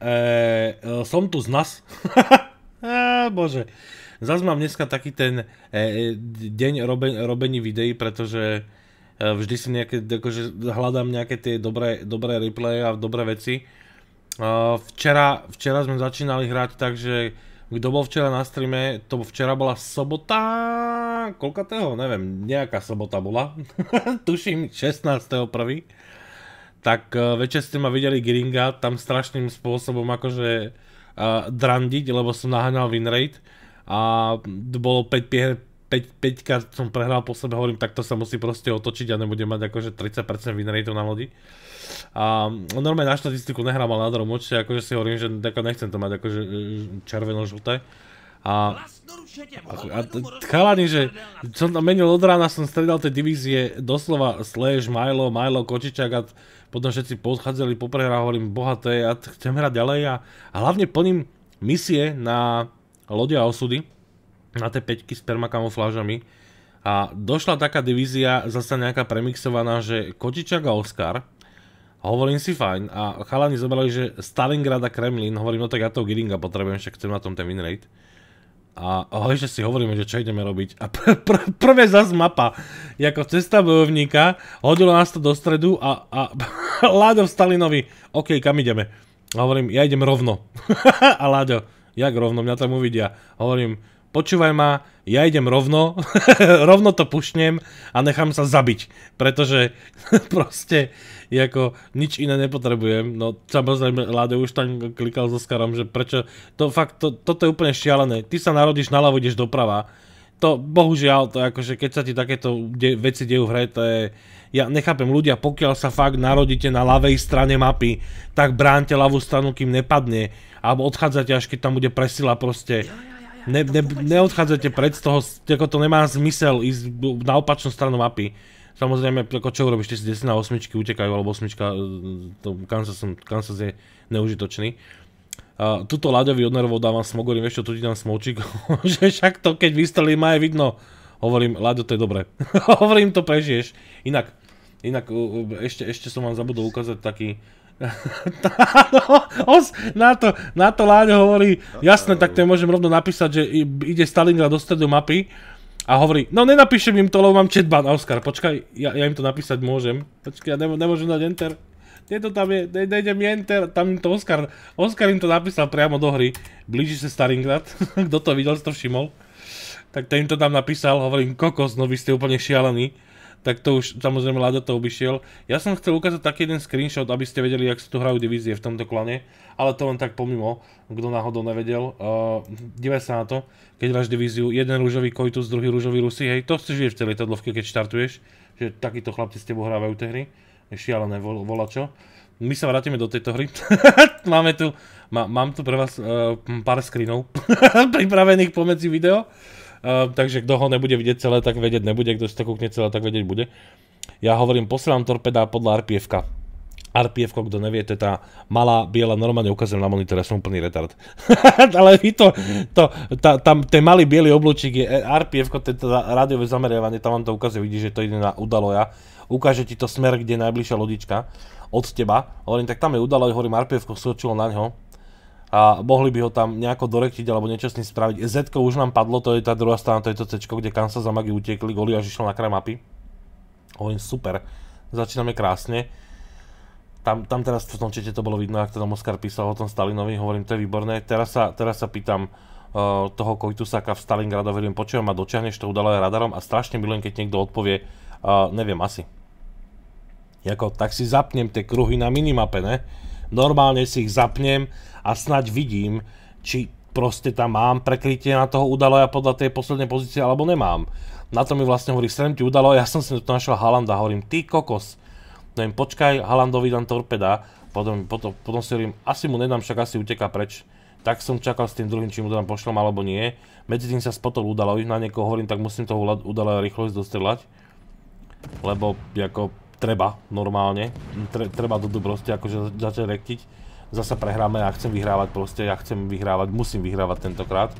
E, som tu z nás. Á, bože. Zas mám dneska taký ten e, deň robe, robení videí, pretože e, vždy si nejaké, akože hľadám nejaké tie dobré, dobré replaye a dobré veci. E, včera, včera sme začínali hrať tak, že kto bol včera na streame, to včera bola sobota, toho? neviem, nejaká sobota bola, tuším 16.1 tak e, večer ste ma videli Gringa tam strašným spôsobom akože uh, drandiť, lebo som naháňal winrate a bolo 5 pier 5, 5 krát som prehral po sebe, hovorím, tak to sa musí proste otočiť a nebudem mať akože 30% winrateu na lodi. A no, normálne na štatistiku nehrám, ale na drom akože si hovorím, že nechcem to mať akože e, červeno-žlté. A, a, a chalani, že som tam menil od rána, som stredal tie divízie doslova Slash, Milo, Milo, Kočičak a potom všetci podchádzali po prehrách, hovorím, bohaté, ja chcem hrať ďalej a, a hlavne plním misie na lode a osudy, na tie peťky s permakamuflážami a došla taká divízia, zase nejaká premixovaná, že Kočičak a Oscar, Hovorím si fajn a chalani zobrali, že Stalingrad a Kremlin, hovorím, no tak ja toho Giringa potrebujem, však chcem na tom ten winrate. A ahoj, že si hovoríme, že čo ideme robiť. A pr- pr- prvé zas mapa. Jako cesta bojovníka, hodilo nás to do stredu a, a Láďo Stalinovi, OK, kam ideme? A hovorím, ja idem rovno. a Láďo, jak rovno, mňa tam uvidia. A hovorím, počúvaj ma, ja idem rovno, rovno to pušnem a nechám sa zabiť, pretože proste ako nič iné nepotrebujem. No samozrejme, Lade už tam klikal so Skarom, že prečo, to fakt, to, toto je úplne šialené. Ty sa narodíš naľavo, ideš doprava. To, bohužiaľ, to akože keď sa ti takéto de- veci dejú v hre, to je, ja nechápem ľudia, pokiaľ sa fakt narodíte na ľavej strane mapy, tak bránte ľavú stranu, kým nepadne, alebo odchádzate, až keď tam bude presila proste ne, ne, neodchádzajte pred z toho, ako to nemá zmysel ísť na opačnú stranu mapy. Samozrejme, ako čo urobíš, ty si 10 na 8 utekajú, alebo 8, e, to Kansas, sa je neužitočný. Uh, tuto Laďovi od nervov dávam smogorím, vieš čo, tu ti dám smočík, že však to keď vystrelím aj vidno. Hovorím, Láďo, to je dobre. Hovorím, to prežiješ. Inak, inak ešte, ešte som vám zabudol ukázať taký, No, os, na, to, na to Láňo hovorí, jasné, tak to môžem rovno napísať, že ide Stalingrad do stredu mapy a hovorí, no nenapíšem im to, lebo mám chatban. A Oskar, počkaj, ja, ja im to napísať môžem. Počkaj, ja nemô, nemôžem dať enter. Kde to tam je? Ne, nejdem enter. Tam im to Oskar, Oskar im to napísal priamo do hry. Blíži sa Stalingrad. Kto to videl, si to všimol. Tak ten im to tam napísal, hovorím, kokos, no vy ste úplne šialení tak to už samozrejme Lada to obišiel. Ja som chcel ukázať taký jeden screenshot, aby ste vedeli, jak sa tu hrajú divízie v tomto klane, ale to len tak pomimo, kto náhodou nevedel. Eh, Dívaj sa na to, keď hráš divíziu, jeden rúžový Koitus, druhý rúžový Rusy, hej, to chceš vidieť v celej tadlovke, keď štartuješ, že takíto chlapci s tebou hrávajú tie hry, šialené volačo. My sa vrátime do tejto hry. Máme tu, mám tu pre vás eh, pár screenov pripravených pomedzi video takže kto ho nebude vidieť celé, tak vedieť nebude, kto si to kúkne celé, tak vedieť bude. Ja hovorím, posielam torpeda podľa rpf -ka. RPF, kto nevie, to je tá malá biela, normálne ukazujem na monitore, som úplný retard. Ale vy to, to tá, tam ten malý biely oblúčik je e, RPF, to je rádiové zameriavanie, tam vám to ukazuje, vidíš, že to ide na udaloja. Ukáže ti to smer, kde je najbližšia lodička od teba. Hovorím, tak tam je udaloj, hovorím, RPF skočilo na ňo a mohli by ho tam nejako dorektiť alebo niečo s ním spraviť. z už nám padlo, to je tá druhá strana, to je to C, kde Kansas za Magi utekli, goli až išlo na kraj mapy. Hovorím, super, začíname krásne. Tam, tam teraz v tom čete to bolo vidno, ak to tam Oscar písal o tom Stalinovi, hovorím, to je výborné. Teraz sa, teraz sa pýtam uh, toho Kojtusaka v Stalingrado, hovorím, počujem ma, dočiahneš to udalo aj radarom a strašne milujem, keď niekto odpovie, uh, neviem, asi. Jako, tak si zapnem tie kruhy na minimape, ne? Normálne si ich zapnem, a snaď vidím, či proste tam mám prekrytie na toho Udaloja podľa tej poslednej pozície, alebo nemám. Na to mi vlastne hovorí, srem ti Udalo, ja som si tu našiel Halanda, hovorím, ty kokos. No im počkaj, Halandovi dám torpeda, potom, potom, potom si hovorím, asi mu nedám, však asi uteká preč. Tak som čakal s tým druhým, či mu to tam pošlom alebo nie. Medzi tým sa spotol udalo, na niekoho hovorím, tak musím toho udalo rýchlo ísť dostrelať. Lebo, ako, treba normálne, Tre, treba do dobrosti akože začať rektiť zasa prehráme, a chcem vyhrávať proste, ja chcem vyhrávať, musím vyhrávať tentokrát.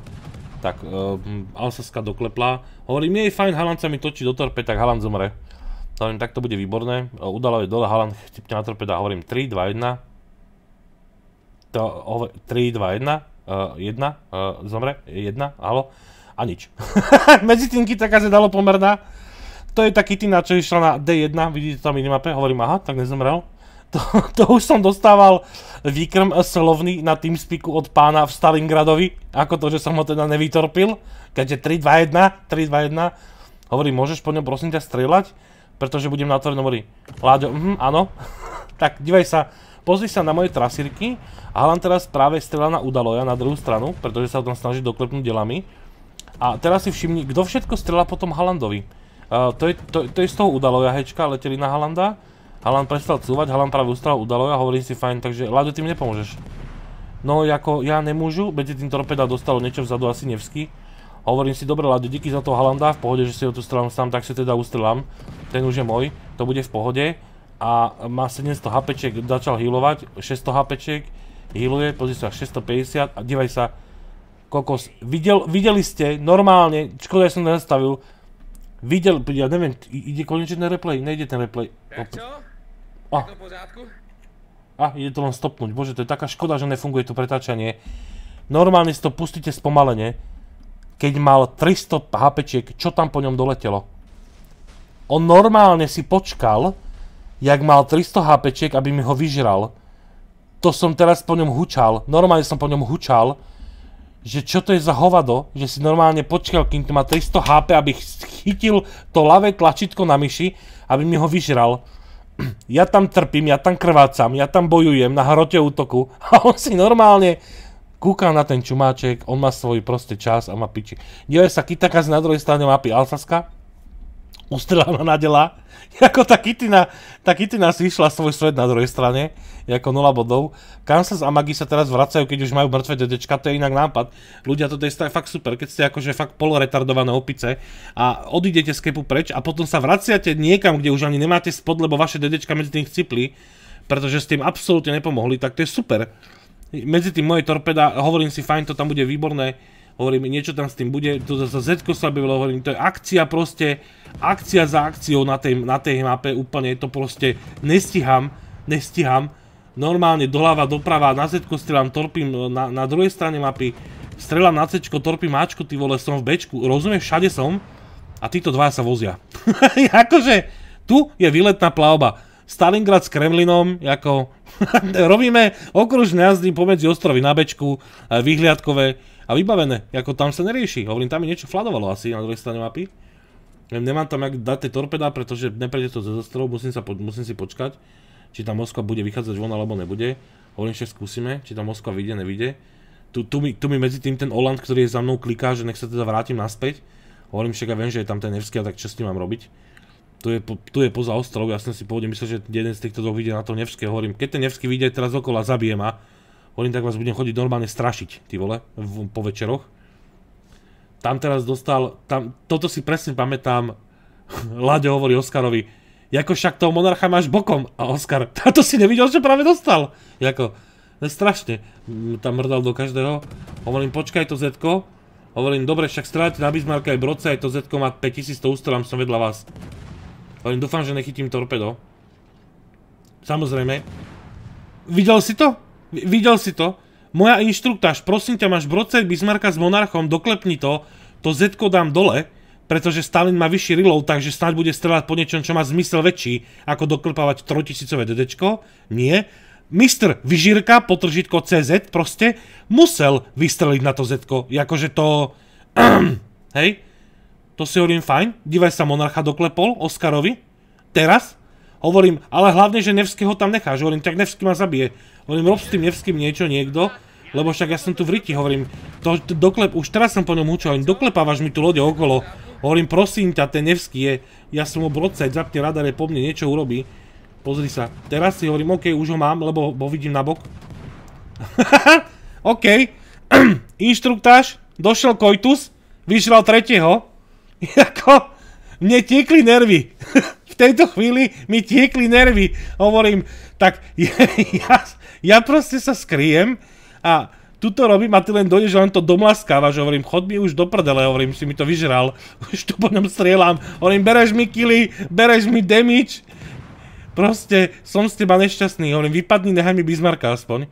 Tak, um, Alsaska doklepla, hovorím, je fajn, Haaland sa mi točí do torpe, tak Haaland zomre. Hovorím, tak to bude výborné, eh, udalo je dole, Haaland chtipne na torpe, torpeda, hovorím 3, 2, 1. To, hovor, 3, 2, 1, 1, zomre, 1, halo, a nič. Medzi tým taká sa dalo pomerná. To je taký tým, čo išla na D1, vidíte tam minimape, hovorím, aha, tak nezomrel. To, to už som dostával výkrm slovný na Teamspeaku od pána v Stalingradovi, ako to, že som ho teda nevytorpil, keďže 3, 2, 1, 3, 2, 1. Hovorí, môžeš po ňom prosím ťa strieľať? Pretože budem na tvorenom hovorí, Láďo, mhm, áno. tak, divaj sa, pozri sa na moje trasírky a hľadám teraz práve strieľa na Udaloja na druhú stranu, pretože sa ho tam snaží doklepnúť delami. A teraz si všimni, kto všetko strela potom Halandovi. Uh, to, je, to, to je z toho udaloja hečka, leteli na Halanda. Halan prestal cúvať, Halan práve ustal udalo a hovorím si fajn, takže Lado, ty mi nepomôžeš. No, ako ja nemôžu, medzi tým torpeda dostalo niečo vzadu, asi Nevsky. Hovorím si, dobre Lado, díky za to Halanda, v pohode, že si ho tu strelám sám, tak si teda ustrelám. Ten už je môj, to bude v pohode. A má 700 HPček, začal healovať, 600 HPček, healuje, pozri sa, 650 a divaj sa, kokos. Videl, videli ste, normálne, škoda, ja som nastavil, Videl, ja neviem, ide konečne ten replay, nejde ten replay. čo? A. A, ide to len stopnúť. Bože, to je taká škoda, že nefunguje to pretáčanie. Normálne si to pustíte spomalene. Keď mal 300 HPčiek, čo tam po ňom doletelo? On normálne si počkal, jak mal 300 HPčiek, aby mi ho vyžral. To som teraz po ňom hučal. Normálne som po ňom hučal. Že čo to je za hovado, že si normálne počkal, kým to má 300 HP, aby chytil to ľavé tlačítko na myši, aby mi ho vyžral. ja tam trpím, ja tam krvácam, ja tam bojujem na hrote útoku a on si normálne kúka na ten čumáček, on má svoj proste čas a má piči. Diele sa Kitakazi na druhej strane mapy Alfaska, ustrelaná na dela. Jako tá Kitina, tá Kitina si išla svoj svet na druhej strane, ako nula bodov. Kansas a Magi sa teraz vracajú, keď už majú mŕtve dedečka, to je inak nápad. Ľudia, toto je fakt super, keď ste akože fakt poloretardované opice a odídete z kepu preč a potom sa vraciate niekam, kde už ani nemáte spod, lebo vaše dedečka medzi tým chcipli, pretože s tým absolútne nepomohli, tak to je super. Medzi tým moje torpeda, hovorím si, fajn, to tam bude výborné hovorím, niečo tam s tým bude, tu zase Zetko sa bavilo, hovorím, to je akcia proste, akcia za akciou na tej, na tej mape, úplne to proste nestiham, nestiham, normálne doľava, doprava, na Zetko strelám, torpím e, na, na druhej strane mapy, strelám na Cčko, torpím Ačko, ty vole, som v Bčku, rozumieš, všade som a títo dva sa vozia. akože, tu je výletná plavba. Stalingrad s Kremlinom, ako robíme okružné jazdy pomedzi ostrovy na Bečku, e, vyhliadkové, a vybavené. ako tam sa nerieši. Hovorím, tam mi niečo fladovalo asi na druhej strane mapy. Nemám tam jak dať tie torpeda, pretože neprejde to zo zostrov, musím, sa, musím si počkať, či tá Moskva bude vychádzať von alebo nebude. Hovorím, že skúsime, či tá Moskva vyjde, nevyjde. Tu, tu, mi, tu mi medzi tým ten Oland, ktorý je za mnou, kliká, že nech sa teda vrátim naspäť. Hovorím však, ja viem, že je tam ten Nevsky, a tak čo s tým mám robiť. Tu je, tu je poza ostrov, ja som si pôvodne myslel, že jeden z týchto dvoch vyjde na to Nevsky. Hovorím, keď ten Nevský vyjde teraz okola, zabijem ma. Hovorím, tak vás budem chodiť normálne strašiť, ty vole, v, po večeroch. Tam teraz dostal, tam, toto si presne pamätám, Láďo hovorí Oskarovi, Jako však toho monarcha máš bokom. A Oskar, to si nevidel, že práve dostal. Jako, no strašne. Tam mrdal do každého. Hovorím, počkaj to Zetko. Hovorím, dobre, však strávate na Bismarck aj Broce, aj to Zetko má 5000, to ustrelám som vedľa vás. Hovorím, dúfam, že nechytím torpedo. Samozrejme. Videl si to? Videl si to? Moja inštruktáž, prosím ťa, máš brocek Bismarcka s monarchom, doklepni to, to z dám dole, pretože Stalin má vyšší reload, takže snáď bude strelať po niečom, čo má zmysel väčší, ako doklepávať 3000-ové dedečko. Nie. Mistr Vyžírka, potržitko CZ, proste musel vystreliť na to Z. Jakože to... Hej? To si hovorím fajn, Dívaj sa monarcha doklepol Oskarovi. Teraz? Hovorím, ale hlavne, že Nevského tam necháš. Hovorím, tak Nevský ma zabije. Hovorím, rob s tým Nevským niečo niekto, lebo však ja som tu v Riti, hovorím, to, to doklep, už teraz som po ňom húčal, hovorím, doklepávaš mi tu lode okolo, hovorím, prosím ťa, ten Nevský je, ja som ho brodcať, zapne radar, je po mne, niečo urobí. Pozri sa, teraz si hovorím, OK, už ho mám, lebo ho vidím na bok. OK, inštruktáž, došiel Koitus, vyšiel tretieho, ako, mne tiekli nervy. v tejto chvíli mi tiekli nervy. Hovorím, tak ja, ja ja proste sa skriem a tuto robím a ty len dojdeš, len to že hovorím, chod mi už do prdele, hovorím, si mi to vyžral, už tu po ňom strieľam, hovorím, bereš mi kily, bereš mi damage, proste som z teba nešťastný, hovorím, vypadni, nehaj mi Bismarcka aspoň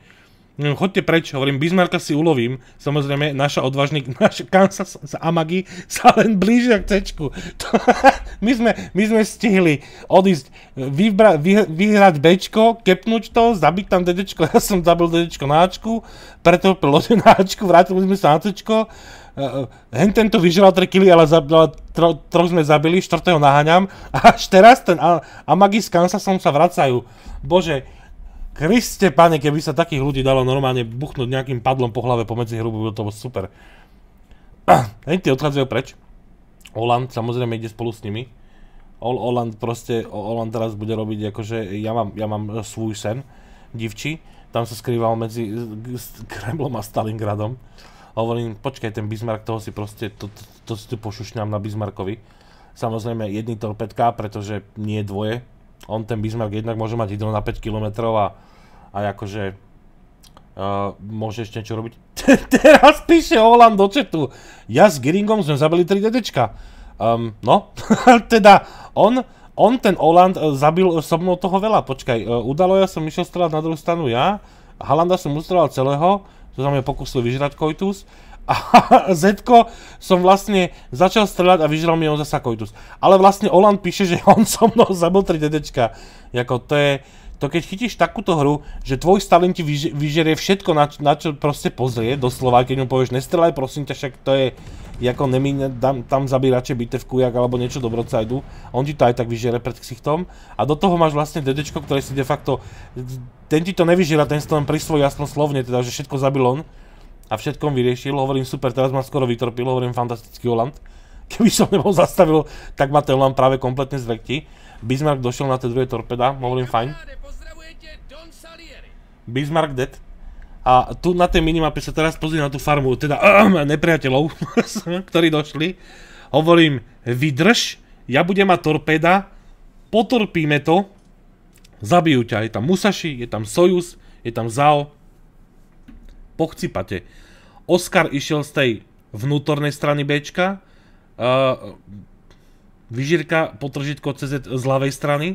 neviem, chodte preč, hovorím, Bismarcka si ulovím, samozrejme, naša odvážnik, naša Kansas z Amagi sa len blížia k cečku. To, my, sme, my sme stihli odísť, vybra, vy, vyhrať Bčko, kepnúť to, zabiť tam dedečko, ja som zabil dedečko na Ačku, preto lode na Ačku, vrátili sme sa na Cčko, e, e, hen tento vyžral 3 kg, ale, zabil, ale tro, troch sme zabili, štvrtého naháňam a až teraz ten Amagi s Kansasom sa vracajú. Bože, Kriste, pane, keby sa takých ľudí dalo normálne buchnúť nejakým padlom po hlave pomedzi hrubu, bolo to super. Hej, tí odchádzajú preč. Oland samozrejme ide spolu s nimi. Ol Oland proste, Oland teraz bude robiť akože, ja mám, ja mám e, svůj sen, divčí. Tam sa skrýval medzi e, Kremlom a Stalingradom. Hovorím, počkaj, ten Bismarck, toho si proste, to, to, to si tu pošušňám na Bismarckovi. Samozrejme, jedný torpedka, pretože nie dvoje, on ten Bismarck jednak môže mať hydro na 5 km a, a akože uh, môže ešte niečo robiť. Teraz píše Olan do chatu. Ja s Geringom sme zabili 3 dedečka. Um, no, teda on, on ten Oland uh, e, zabil so mnou toho veľa. Počkaj, uh, e, udalo ja som išiel strelať na druhú stranu ja, Halanda som ustrelal celého, to sa mňa pokusil vyžrať Koitus. A Zetko som vlastne začal strelať a vyžral mi on za Sakoitus. Ale vlastne Olan píše, že on so mnou zabil 3 dedečka. Jako to je, to keď chytíš takúto hru, že tvoj Stalin ti vyžerie všetko, na, na čo proste pozrie, doslova, keď mu povieš nestrelaj, prosím ťa, však to je, ako nemíne, tam, tam zabí radšej bitevku, jak alebo niečo do on ti to aj tak vyžere pred ksichtom a do toho máš vlastne dedečko, ktoré si de facto, ten ti to nevyžiera, ten si to len prisvojí jasno slovne, teda, že všetko zabil on, a všetkom vyriešil. Hovorím, super, teraz ma skoro vytropil, hovorím, fantastický Holand. Keby som nebol zastavil, tak ma ten Holand práve kompletne zvekti. Bismarck došiel na tie druhé torpeda, hovorím, fajn. Bismarck dead. A tu na tej minimapie sa teraz pozrie na tú farmu, teda nepriateľov, ktorí došli. Hovorím, vydrž, ja budem mať torpeda. potorpíme to, zabijú ťa. Je tam Musashi, je tam Soyuz, je tam Zao, pochcipate. Oscar išiel z tej vnútornej strany B, uh, eh, vyžírka potržitko CZ z ľavej strany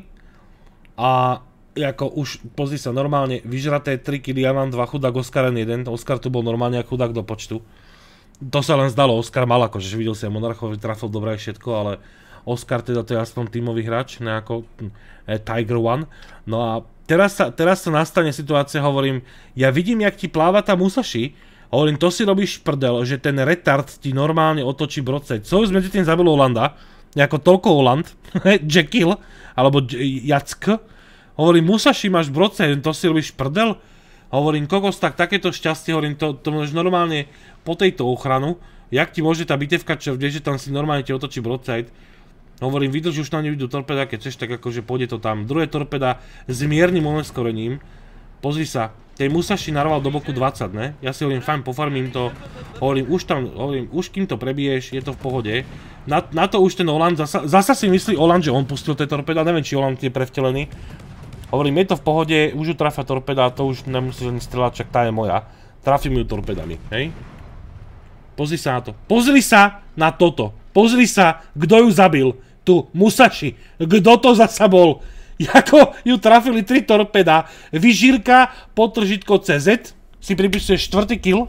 a ako už, pozri sa, normálne vyžraté ja mám 2, chudák len 1, Oscar tu bol normálne ako chudák do počtu. To sa len zdalo, Oscar mal akože, že videl si Monarchovi, trafil dobré všetko, ale Oscar teda to je aspoň tímový hráč, nejako hm, eh, Tiger One. No a teraz sa, teraz sa nastane situácia, hovorím, ja vidím, jak ti pláva tá Musashi, hovorím, to si robíš prdel, že ten retard ti normálne otočí broce. Co už medzi tým zabil Holanda, ako toľko Holand, Jekyll, alebo Jack, hovorím, Musashi máš broce, to si robíš prdel, hovorím, kokos, tak takéto šťastie, hovorím, to, to môžeš normálne po tejto ochranu, jak ti môže tá bitevka, čo vieš, že tam si normálne ti otočí broadside, No hovorím, vydrž už na ňu idú torpeda, keď chceš, tak akože pôjde to tam. Druhé torpeda s miernym oneskorením. Pozri sa, tej Musashi narval do boku 20, ne? Ja si hovorím, fajn, pofarmím to. Hovorím, už tam, hovorím, už kým to prebiješ, je to v pohode. Na, na to už ten oland zasa, zasa si myslí Oland, že on pustil tie torpeda, neviem, či Oland je prevtelený. Hovorím, je to v pohode, už ju trafa torpeda, to už nemusíš ani strelať, čak tá je moja. Trafím ju torpedami, hej? Pozri sa na to. Pozri sa na toto. Pozri sa, kto ju zabil. Tu, Musaši. Kto to zasa bol? Jako ju trafili tri torpeda. Vyžírka, potržitko CZ. Si pripisuje štvrtý kill.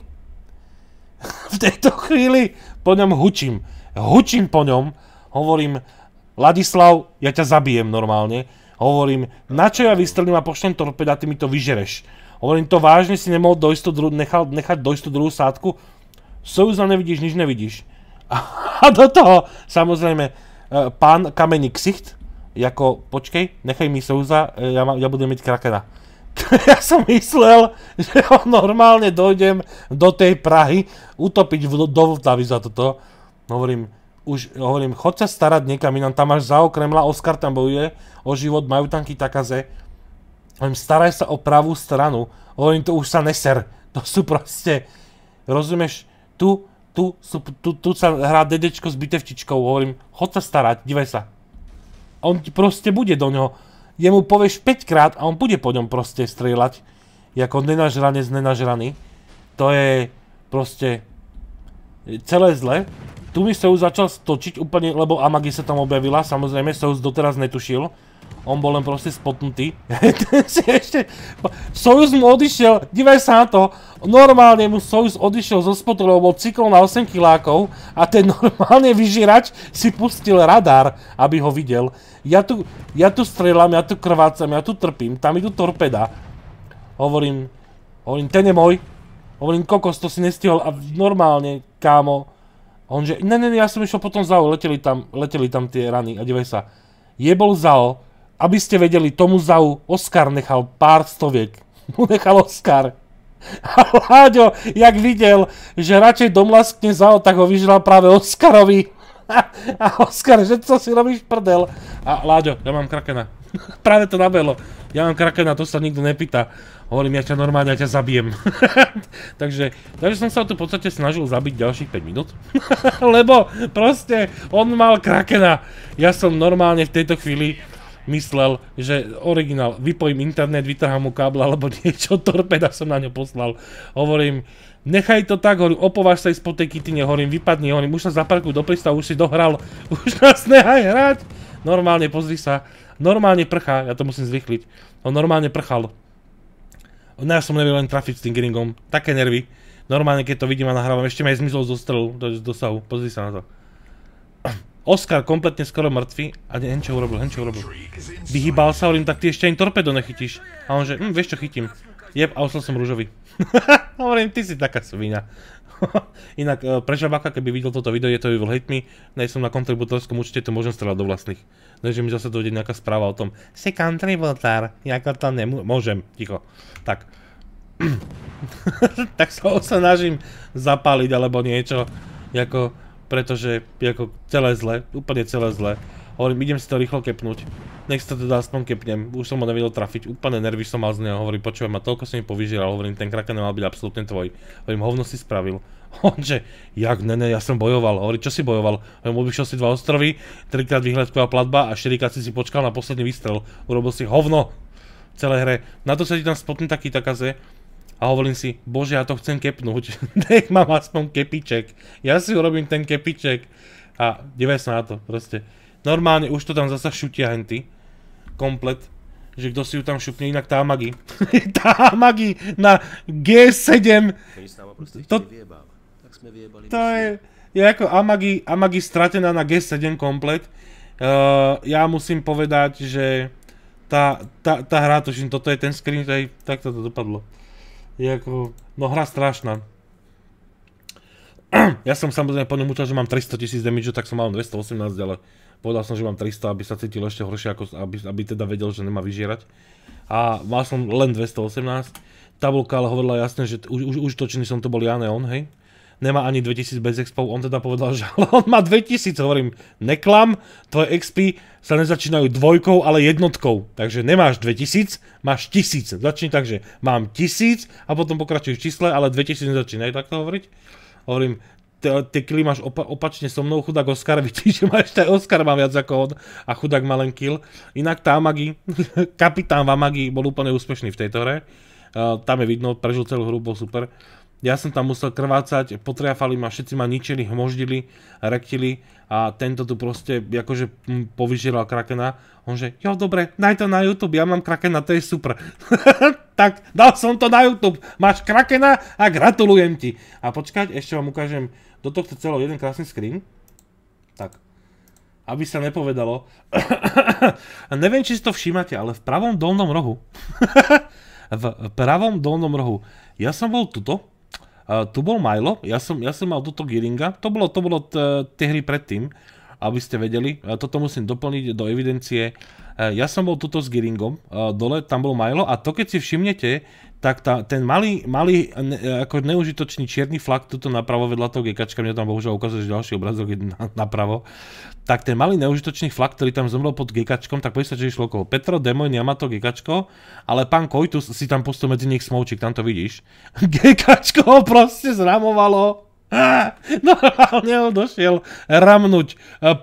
v tejto chvíli po ňom hučím. Hučím po ňom. Hovorím, Ladislav, ja ťa zabijem normálne. Hovorím, na čo ja vystrelím a pošlem torpeda, ty mi to vyžereš. Hovorím, to vážne si nemohol dojsť dru- nechať dojsť tú druhú sádku? Sojuz nevidíš, nič nevidíš. A do toho, samozrejme, e, pán kamení ksicht, ako, počkej, nechaj mi Souza, e, ja, ma, ja budem mať krakena. ja som myslel, že ho normálne dojdem do tej Prahy utopiť v, do vltavy za toto. Hovorím, už hovorím, chod sa starať niekam inám, tam máš za okremla, Oscar tam bojuje o život, majú tanky takaze. Hovorím, staraj sa o pravú stranu. Hovorím, to už sa neser. To sú proste, rozumieš, tu tu, sú, tu, tu sa hrá dedečko s bitevčičkou, hovorím, chod sa starať, divaj sa. A on ti proste bude do ňoho. Jemu povieš 5 krát a on bude po ňom proste strieľať. Jako nenažranec nenažraný. To je proste celé zle. Tu mi Seus začal stočiť úplne, lebo Amagi sa tam objavila, samozrejme Seus doteraz netušil. On bol len proste spotnutý. ešte... Sojus mu odišiel, divaj sa na to. Normálne mu Sojus odišiel zo spotu, lebo bol cyklon na 8 kilákov a ten normálne vyžírač si pustil radar, aby ho videl. Ja tu, ja tu strelám, ja tu krvácam, ja tu trpím, tam idú torpeda. Hovorím, hovorím, ten je môj. Hovorím, kokos, to si nestihol a normálne, kámo. On že, ne, ne, ne, ja som išiel potom zao, leteli tam, leteli tam tie rany a divaj sa. Jebol zao, aby ste vedeli, tomu zau Oscar nechal pár stoviek. Mu nechal Oscar. A Láďo, jak videl, že radšej domlaskne zao, tak ho vyžral práve Oskarovi. A Oskar, že co si robíš prdel? A Láďo, ja mám krakena. Práve to nabelo. Ja mám krakena, to sa nikto nepýta. Hovorím, ja ťa normálne, ja ťa zabijem. takže, takže som sa tu v podstate snažil zabiť ďalších 5 minút. Lebo proste on mal krakena. Ja som normálne v tejto chvíli myslel, že originál, vypojím internet, vytrhám mu kábla alebo niečo, torpeda som na ňo poslal. Hovorím, nechaj to tak, hovorím, opováž sa ísť po tej kytine, hovorím, vypadni, hovorím, už sa zaparkuj do prístavu, už si dohral, už nás nehaj hrať. Normálne, pozri sa, normálne prchá, ja to musím zrychliť, on no normálne prchal. No ja som nevedel len trafiť s tým gringom, také nervy. Normálne, keď to vidím a nahrávam, ešte mi aj zmizol zo strelu do, do dosahu, pozri sa na to. Oscar kompletne skoro mŕtvy a neviem čo urobil, neviem čo urobil. Vyhýbal sa, hovorím, tak ty ešte ani torpedo nechytíš. A on že, hm, vieš čo chytím. Jeb, a ostal som rúžový. hovorím, ty si taká svina. Inak e, pre žabaka, keby videl toto video, je to you will hate me. Nej som na kontributorskom účte, to môžem strelať do vlastných. Takže no, mi zase dojde nejaká správa o tom. Si kontributor, ako to nemôžem. Ticho. Tak. tak sa snažím zapáliť alebo niečo. Jako pretože je ako celé zle, úplne celé zle. Hovorím, idem si to rýchlo kepnúť. Nech sa teda aspoň kepnem, už som ho nevedel trafiť, úplne nervy som mal z neho, hovorím, počúvaj ma, toľko som mi povyžíral, hovorím, ten kraken nemal byť absolútne tvoj. Hovorím, hovno si spravil. Onže, jak, ne, ne, ja som bojoval, hovorí, čo si bojoval? Hovorím, obyšiel si dva ostrovy, trikrát vyhľadková platba a širikrát si si počkal na posledný výstrel. Urobil si hovno v celé hre. Na to sa ti tam spotne taký takaze, a hovorím si, bože, ja to chcem kepnúť, nech mám aspoň kepiček, ja si urobím ten kepiček a divaj sa na to proste. Normálne už to tam zasa šutia henty, komplet, že kto si ju tam šupne, inak tá magi. tá magi na G7. To, to je, je ako Amagi, Amagi stratená na G7 komplet. Uh, ja musím povedať, že tá, tá, tá hra, tuším, toto je ten screen, aj takto to dopadlo je ako, no hra strašná. Ja som samozrejme po ňom učal, že mám 300 tisíc damage, tak som mal 218, ale povedal som, že mám 300, aby sa cítil ešte horšie, ako, aby, aby teda vedel, že nemá vyžierať. A mal som len 218. Tabulka ale hovorila jasne, že už, už, už točený som to bol ja, ne on, hej nemá ani 2000 bez expov, on teda povedal, že on má 2000, hovorím, neklam, tvoje expy sa nezačínajú dvojkou, ale jednotkou, takže nemáš 2000, máš 1000, začni tak, že mám 1000 a potom pokračuj v čísle, ale 2000 nezačínaj takto hovoriť, hovorím, tie kily máš opa- opačne so mnou, chudák Oscar, vidíš, že máš aj Oscar má viac ako on a chudák má len kill. Inak tá Amagi, kapitán v Amagi bol úplne úspešný v tejto hre. Uh, tam je vidno, prežil celú hru, bol super. Ja som tam musel krvácať, potriafali ma, všetci ma ničili, hmoždili, rektili a tento tu proste akože povyžíral Krakena. On že, jo dobre, daj to na YouTube, ja mám Krakena, to je super. tak dal som to na YouTube, máš Krakena a gratulujem ti. A počkať, ešte vám ukážem do tohto celého jeden krásny screen. Tak, aby sa nepovedalo. Neviem, či si to všímate, ale v pravom dolnom rohu v pravom dolnom rohu. Ja som bol tuto Eh, tu bol Milo, ja som, ja som mal túto Giringa, to bolo, to bolo tie hry predtým, aby ste vedeli, uh, toto musím doplniť do evidencie. Uh, ja som bol tuto s Giringom, uh, dole tam bol Milo a to keď si všimnete, tak tá, ten malý, malý ne, ako neužitočný čierny flak tuto napravo vedľa toho gekačka, mňa tam bohužiaľ ukazuje, že ďalší obrazok je na, napravo, tak ten malý neužitočný flak, ktorý tam zomrel pod gekačkom, tak poďte sa, že išlo okolo Petro, nemá to gekačko, ale pán Kojtus si tam pustil medzi nich smoučik, tam to vidíš. Gekačko ho proste zramovalo ale ho došiel ramnúť e,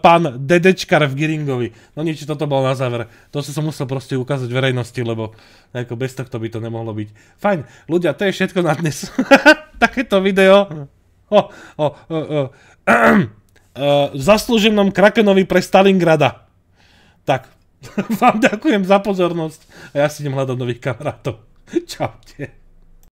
pán dedečkar v Giringovi. No nič, toto bol na záver. To som musel proste ukázať verejnosti, lebo ako bez tohto by to nemohlo byť. Fajn, ľudia, to je všetko na dnes. Takéto video. O, o, o, o. E, zaslúženom Krakenovi pre Stalingrada. Tak, vám ďakujem za pozornosť a ja si idem hľadať nových kamarátov. Čaute.